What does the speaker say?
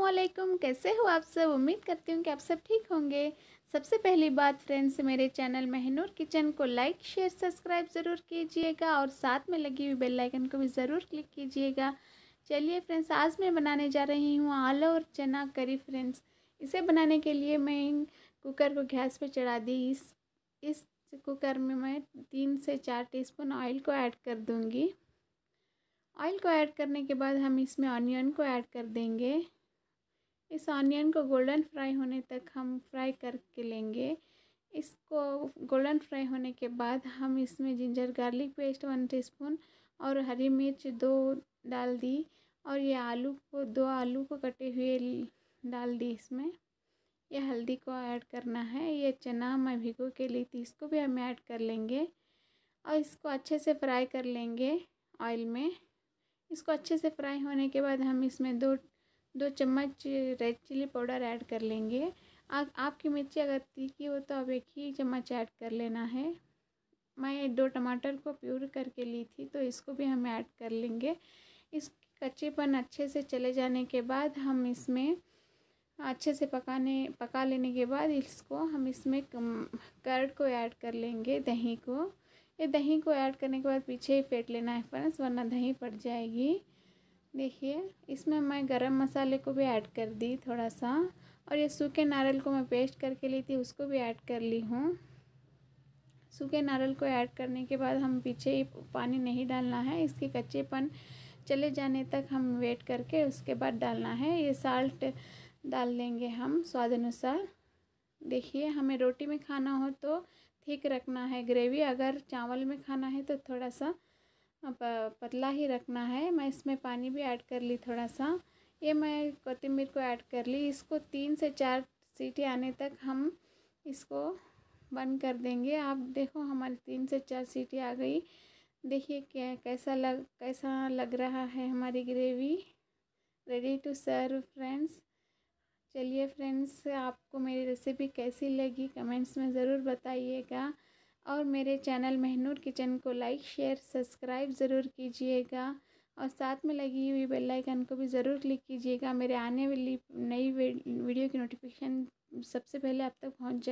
वालेकुम कैसे हो आप सब उम्मीद करती हूँ कि आप सब ठीक होंगे सबसे पहली बात फ्रेंड्स मेरे चैनल महनूर किचन को लाइक शेयर सब्सक्राइब ज़रूर कीजिएगा और साथ में लगी हुई बेल आइकन को भी ज़रूर क्लिक कीजिएगा चलिए फ्रेंड्स आज मैं बनाने जा रही हूँ आलू और चना करी फ्रेंड्स इसे बनाने के लिए मैं कुकर को गैस पर चढ़ा दी इस इस कुकर में मैं तीन से चार स्पून ऑयल को ऐड कर दूँगी ऑयल को ऐड करने के बाद हम इसमें ऑनियन को ऐड कर देंगे इस ऑनियन को गोल्डन फ्राई होने तक हम फ्राई करके लेंगे इसको गोल्डन फ्राई होने के बाद हम इसमें ginger garlic paste one teaspoon और हरी मिर्च दो डाल दी और ये आलू को दो आलू को कटे हुए डाल दी इसमें ये हल्दी को ऐड करना है ये चना मैं भिगो के ली थी इसको भी हम ऐड कर लेंगे और इसको अच्छे से फ्राई कर लेंगे ऑयल में इसको अच्छे से फ्राई होने के बाद हम इसमें दो दो चम्मच रेड चिली पाउडर ऐड कर लेंगे आ, आपकी मिर्ची अगर तीखी हो तो अब एक ही चम्मच ऐड कर लेना है मैं दो टमाटर को प्योर करके ली थी तो इसको भी हम ऐड कर लेंगे इस कच्चेपन अच्छे से चले जाने के बाद हम इसमें अच्छे से पकाने पका लेने के बाद इसको हम इसमें कर्ड को ऐड कर लेंगे दही को ये दही को ऐड करने के बाद पीछे ही फेंट लेना है फ्रेंड्स वरना दही फट जाएगी देखिए इसमें मैं गरम मसाले को भी ऐड कर दी थोड़ा सा और ये सूखे नारियल को मैं पेस्ट करके ली थी उसको भी ऐड कर ली हूँ सूखे नारियल को ऐड करने के बाद हम पीछे ही पानी नहीं डालना है इसके कच्चेपन चले जाने तक हम वेट करके उसके बाद डालना है ये साल्ट डाल देंगे हम स्वाद अनुसार देखिए हमें रोटी में खाना हो तो ठीक रखना है ग्रेवी अगर चावल में खाना है तो थोड़ा सा पतला ही रखना है मैं इसमें पानी भी ऐड कर ली थोड़ा सा ये मैं कोतिमीर को ऐड कर ली इसको तीन से चार सीटी आने तक हम इसको बंद कर देंगे आप देखो हमारी तीन से चार सीटी आ गई देखिए क्या कैसा लग कैसा लग रहा है हमारी gravy ready to serve friends चलिए फ्रेंड्स आपको मेरी रेसिपी कैसी लगी कमेंट्स में ज़रूर बताइएगा और मेरे चैनल महनूर किचन को लाइक शेयर सब्सक्राइब ज़रूर कीजिएगा और साथ में लगी हुई बेल आइकन को भी ज़रूर क्लिक कीजिएगा मेरे आने वाली नई वीडियो की नोटिफिकेशन सबसे पहले आप तक पहुंच जाए